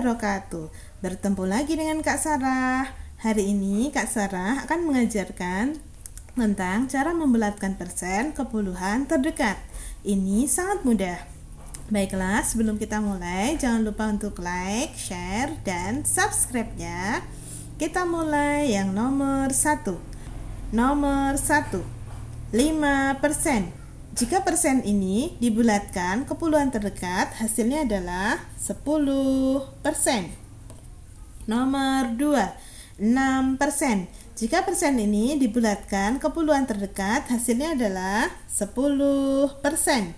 wabarakatuh. Bertemu lagi dengan Kak Sarah. Hari ini Kak Sarah akan mengajarkan tentang cara membelatkan persen ke puluhan terdekat. Ini sangat mudah. Baiklah, sebelum kita mulai, jangan lupa untuk like, share, dan subscribe ya. Kita mulai yang nomor satu. Nomor satu, 5 persen. Jika persen ini dibulatkan ke puluhan terdekat, hasilnya adalah 10 persen. Nomor 2, 6 persen. Jika persen ini dibulatkan ke puluhan terdekat, hasilnya adalah 10 persen.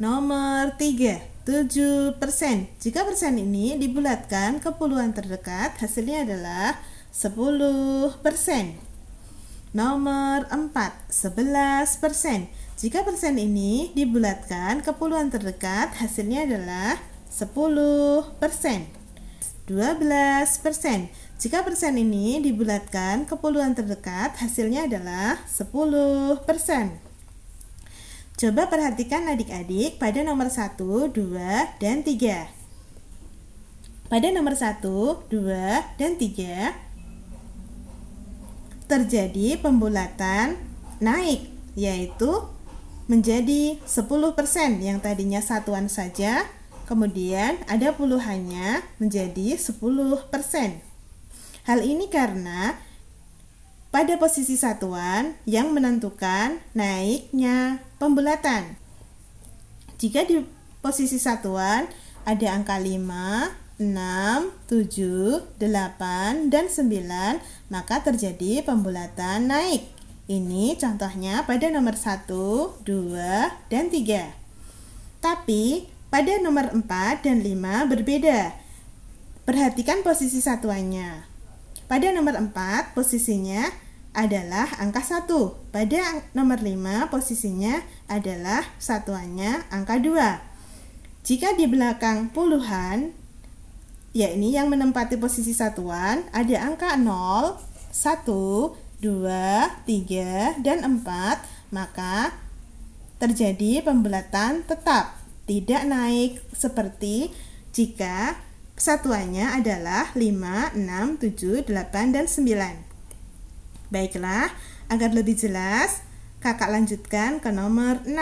Nomor 3, 7 persen. Jika persen ini dibulatkan ke puluhan terdekat, hasilnya adalah 10 persen. Nomor 4, 11 persen. Jika persen ini dibulatkan ke puluhan terdekat, hasilnya adalah 10 persen. 12 persen. Jika persen ini dibulatkan ke puluhan terdekat, hasilnya adalah 10 persen. Coba perhatikan adik-adik pada nomor 1, 2, dan 3. Pada nomor 1, 2, dan 3, terjadi pembulatan naik, yaitu menjadi 10% yang tadinya satuan saja, kemudian ada puluhannya menjadi 10%. Hal ini karena pada posisi satuan yang menentukan naiknya pembulatan. Jika di posisi satuan ada angka 5, 6, 7, 8, dan 9, maka terjadi pembulatan naik. Ini contohnya pada nomor 1, 2, dan 3. Tapi pada nomor 4 dan 5 berbeda. Perhatikan posisi satuannya. Pada nomor 4 posisinya adalah angka 1. Pada nomor 5 posisinya adalah satuannya angka 2. Jika di belakang puluhan, yakni yang menempati posisi satuan, ada angka 0, 1, 2, 3, dan 4, maka terjadi pembelatan tetap, tidak naik seperti jika kesatuannya adalah 5, 6, 7, 8, dan 9. Baiklah, agar lebih jelas, kakak lanjutkan ke nomor 6.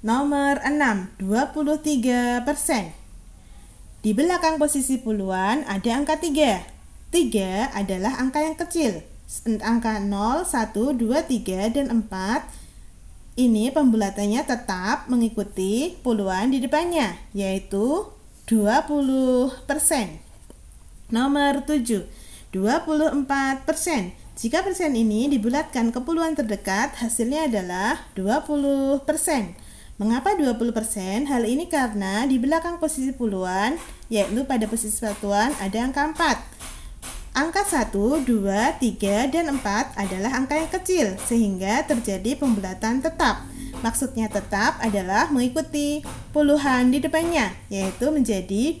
Nomor 6, 23 persen. Di belakang posisi puluhan ada angka 3. 3 adalah angka yang kecil, angka 0, 1, 2, 3, dan 4 ini pembulatannya tetap mengikuti puluhan di depannya, yaitu 20%. Nomor 7, 24%. Jika persen ini dibulatkan ke puluhan terdekat, hasilnya adalah 20%. Mengapa 20%? Hal ini karena di belakang posisi puluhan, yaitu pada posisi satuan ada angka 4. Angka 1, 2, 3, dan 4 adalah angka yang kecil sehingga terjadi pembulatan tetap. Maksudnya tetap adalah mengikuti puluhan di depannya, yaitu menjadi 20%.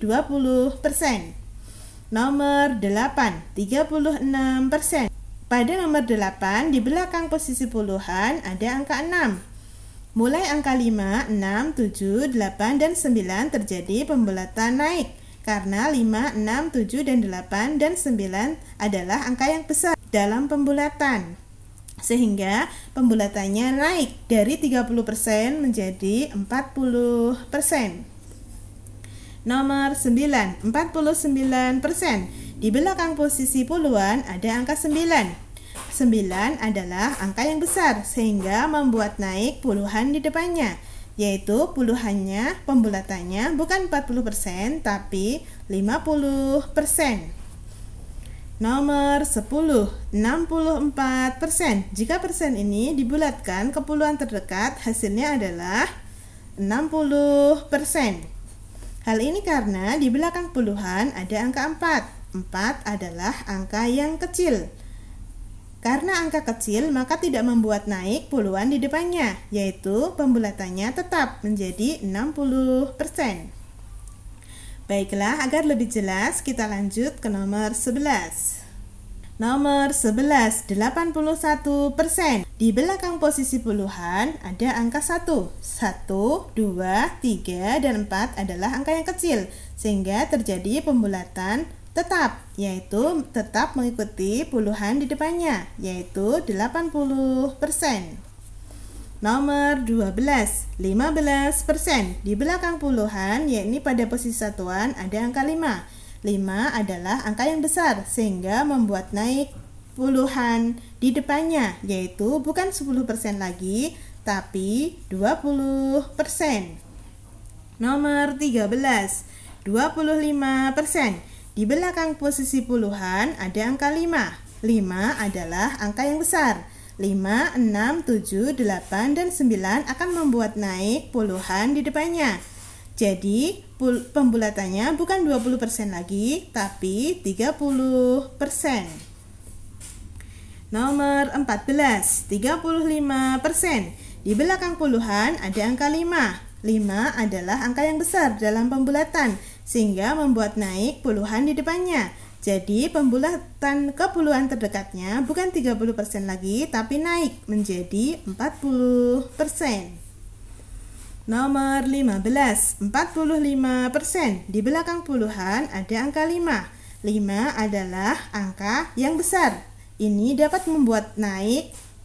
Nomor 8, 36%. Pada nomor 8, di belakang posisi puluhan ada angka 6. Mulai angka 5, 6, 7, 8, dan 9 terjadi pembulatan naik karena 5, 6, 7, dan 8 dan 9 adalah angka yang besar dalam pembulatan. Sehingga pembulatannya naik dari 30% menjadi 40%. Nomor 9, 49%. Di belakang posisi puluhan ada angka 9. 9 adalah angka yang besar sehingga membuat naik puluhan di depannya yaitu puluhannya pembulatannya bukan 40% tapi 50%. Nomor 10, 64%. Jika persen ini dibulatkan ke puluhan terdekat, hasilnya adalah 60%. Hal ini karena di belakang puluhan ada angka 4. 4 adalah angka yang kecil. Karena angka kecil, maka tidak membuat naik puluhan di depannya, yaitu pembulatannya tetap menjadi 60%. Baiklah, agar lebih jelas, kita lanjut ke nomor 11. Nomor 11, 81%. Di belakang posisi puluhan ada angka 1. 1, 2, 3, dan 4 adalah angka yang kecil, sehingga terjadi pembulatan tetap yaitu tetap mengikuti puluhan di depannya yaitu 80%. Nomor 12, 15% di belakang puluhan yakni pada posisi satuan ada angka 5. 5 adalah angka yang besar sehingga membuat naik puluhan di depannya yaitu bukan 10% lagi tapi 20%. Nomor 13, 25% di belakang posisi puluhan ada angka 5. 5 adalah angka yang besar. 5, 6, 7, 8, dan 9 akan membuat naik puluhan di depannya. Jadi pembulatannya bukan 20% lagi, tapi 30%. Nomor 14, 35%. Di belakang puluhan ada angka 5. 5 adalah angka yang besar dalam pembulatan sehingga membuat naik puluhan di depannya. Jadi pembulatan ke puluhan terdekatnya bukan 30% lagi tapi naik menjadi 40%. Nomor 15, 45%. Di belakang puluhan ada angka 5. 5 adalah angka yang besar. Ini dapat membuat naik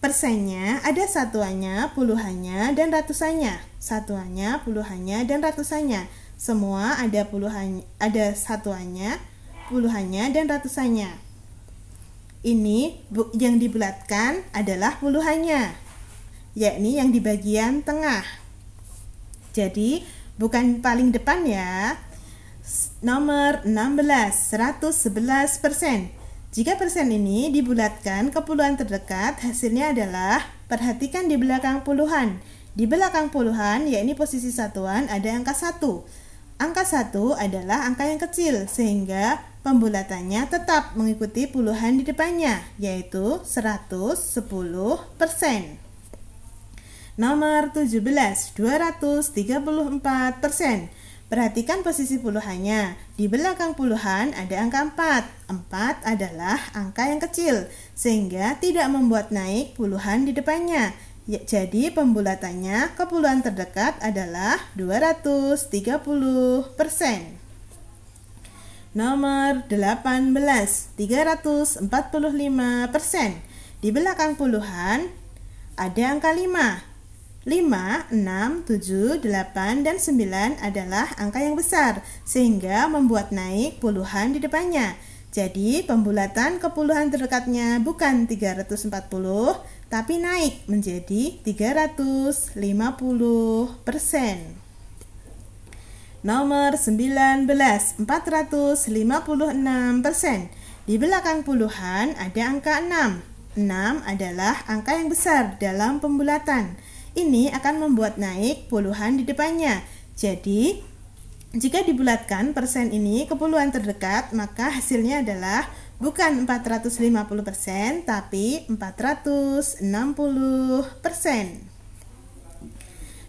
Persennya ada satuannya, puluhannya, dan ratusannya. Satuannya, puluhannya, dan ratusannya. Semua ada puluhannya, ada satuannya, puluhannya, dan ratusannya. Ini yang dibulatkan adalah puluhannya, yakni yang di bagian tengah. Jadi, bukan paling depan ya. Nomor 16, 111 persen. Jika persen ini dibulatkan ke puluhan terdekat, hasilnya adalah perhatikan di belakang puluhan. Di belakang puluhan, yakni posisi satuan, ada angka 1. Angka 1 adalah angka yang kecil, sehingga pembulatannya tetap mengikuti puluhan di depannya, yaitu 110 persen. Nomor 17, 234 persen. Perhatikan posisi puluhannya. Di belakang puluhan ada angka 4. 4 adalah angka yang kecil, sehingga tidak membuat naik puluhan di depannya. Ya, jadi pembulatannya ke puluhan terdekat adalah 230%. Nomor 18, 345%. Di belakang puluhan ada angka 5. 5, 6, 7, 8, dan 9 adalah angka yang besar, sehingga membuat naik puluhan di depannya. Jadi, pembulatan ke puluhan terdekatnya bukan 340, tapi naik menjadi 350 persen. Nomor 19, 456 persen. Di belakang puluhan ada angka 6. 6 adalah angka yang besar dalam pembulatan. Ini akan membuat naik puluhan di depannya. Jadi, jika dibulatkan persen ini ke puluhan terdekat, maka hasilnya adalah bukan 450%, tapi 460%.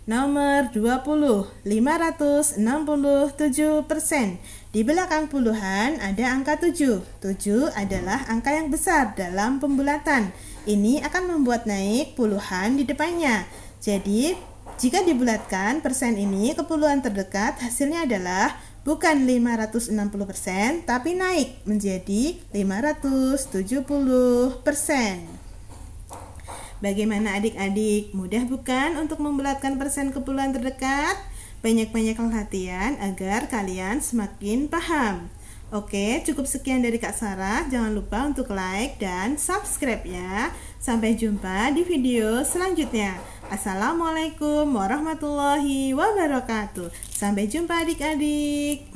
Nomor 20, 567%. Di belakang puluhan ada angka 7. 7 adalah angka yang besar dalam pembulatan. Ini akan membuat naik puluhan di depannya. Jadi, jika dibulatkan persen ini ke puluhan terdekat, hasilnya adalah bukan 560%, tapi naik menjadi 570%. persen. Bagaimana adik-adik? Mudah bukan untuk membulatkan persen puluhan terdekat? Banyak-banyak latihan agar kalian semakin paham. Oke, cukup sekian dari Kak Sarah. Jangan lupa untuk like dan subscribe ya. Sampai jumpa di video selanjutnya. Assalamualaikum warahmatullahi wabarakatuh. Sampai jumpa adik-adik.